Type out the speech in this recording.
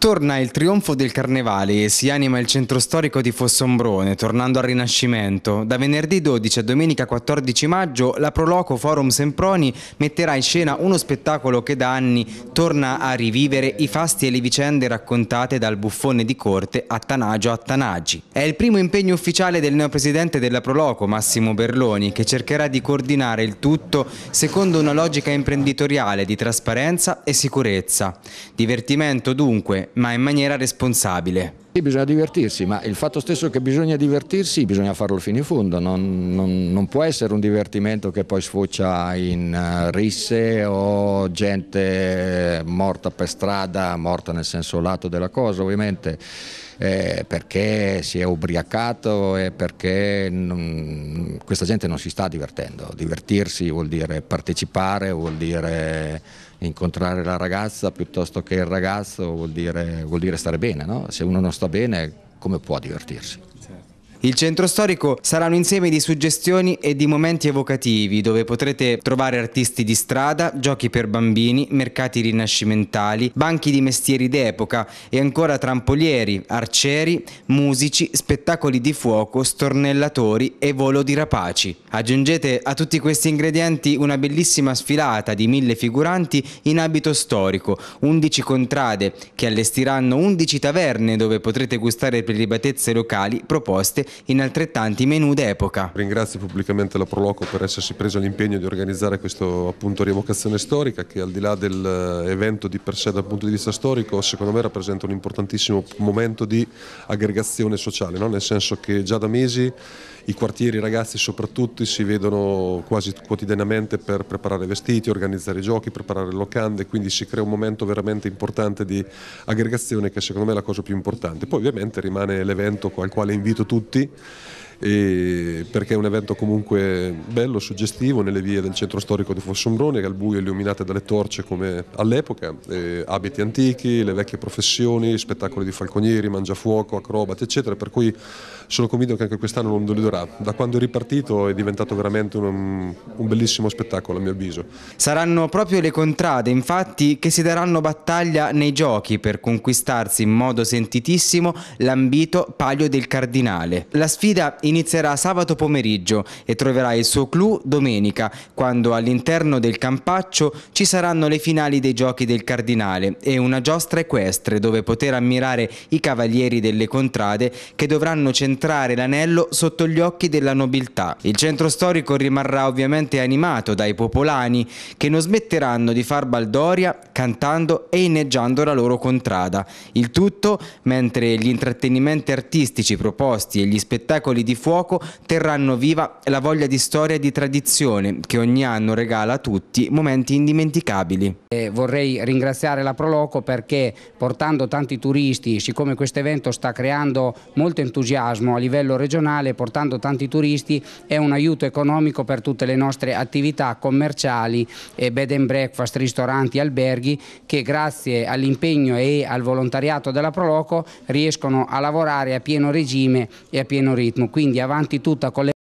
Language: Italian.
Torna il trionfo del Carnevale e si anima il centro storico di Fossombrone, tornando al Rinascimento. Da venerdì 12 a domenica 14 maggio la Proloco Forum Semproni metterà in scena uno spettacolo che da anni torna a rivivere i fasti e le vicende raccontate dal buffone di corte Attanagio Attanagi. È il primo impegno ufficiale del neopresidente della Proloco, Massimo Berloni, che cercherà di coordinare il tutto secondo una logica imprenditoriale di trasparenza e sicurezza. Divertimento dunque ma in maniera responsabile. Sì, bisogna divertirsi, ma il fatto stesso che bisogna divertirsi bisogna farlo fino in fondo, non, non, non può essere un divertimento che poi sfocia in eh, risse o gente morta per strada, morta nel senso lato della cosa ovviamente eh, perché si è ubriacato e perché non, questa gente non si sta divertendo. Divertirsi vuol dire partecipare, vuol dire incontrare la ragazza piuttosto che il ragazzo, vuol dire, vuol dire stare bene. No? Se uno non sta bene come può divertirsi? Il centro storico sarà un insieme di suggestioni e di momenti evocativi dove potrete trovare artisti di strada, giochi per bambini, mercati rinascimentali, banchi di mestieri d'epoca e ancora trampolieri, arcieri, musici, spettacoli di fuoco, stornellatori e volo di rapaci. Aggiungete a tutti questi ingredienti una bellissima sfilata di mille figuranti in abito storico, 11 contrade che allestiranno 11 taverne dove potrete gustare prelibatezze locali proposte in altrettanti menu d'epoca. Ringrazio pubblicamente la Proloco per essersi presa l'impegno di organizzare questa appunto rievocazione storica che al di là dell'evento eh, di per sé dal punto di vista storico secondo me rappresenta un importantissimo momento di aggregazione sociale, no? nel senso che già da mesi i quartieri, i ragazzi soprattutto si vedono quasi quotidianamente per preparare vestiti, organizzare giochi, preparare locande, quindi si crea un momento veramente importante di aggregazione che secondo me è la cosa più importante. Poi ovviamente rimane l'evento al quale invito tutti City perché è un evento comunque bello, suggestivo, nelle vie del centro storico di Fossombrone che al buio è illuminata dalle torce come all'epoca, eh, abiti antichi, le vecchie professioni, spettacoli di falconieri, mangiafuoco, acrobati eccetera, per cui sono convinto che anche quest'anno non durerà. Da quando è ripartito è diventato veramente un, un bellissimo spettacolo a mio avviso. Saranno proprio le contrade infatti che si daranno battaglia nei giochi per conquistarsi in modo sentitissimo l'ambito palio del cardinale. La sfida inizierà sabato pomeriggio e troverà il suo clou domenica, quando all'interno del campaccio ci saranno le finali dei giochi del Cardinale e una giostra equestre dove poter ammirare i cavalieri delle contrade che dovranno centrare l'anello sotto gli occhi della nobiltà. Il centro storico rimarrà ovviamente animato dai popolani che non smetteranno di far baldoria cantando e inneggiando la loro contrada. Il tutto mentre gli intrattenimenti artistici proposti e gli spettacoli di fuoco terranno viva la voglia di storia e di tradizione che ogni anno regala a tutti momenti indimenticabili. Eh, vorrei ringraziare la Proloco perché portando tanti turisti, siccome questo evento sta creando molto entusiasmo a livello regionale, portando tanti turisti è un aiuto economico per tutte le nostre attività commerciali, e bed and breakfast, ristoranti, alberghi che grazie all'impegno e al volontariato della Proloco riescono a lavorare a pieno regime e a pieno ritmo. Quindi quindi avanti tutta con le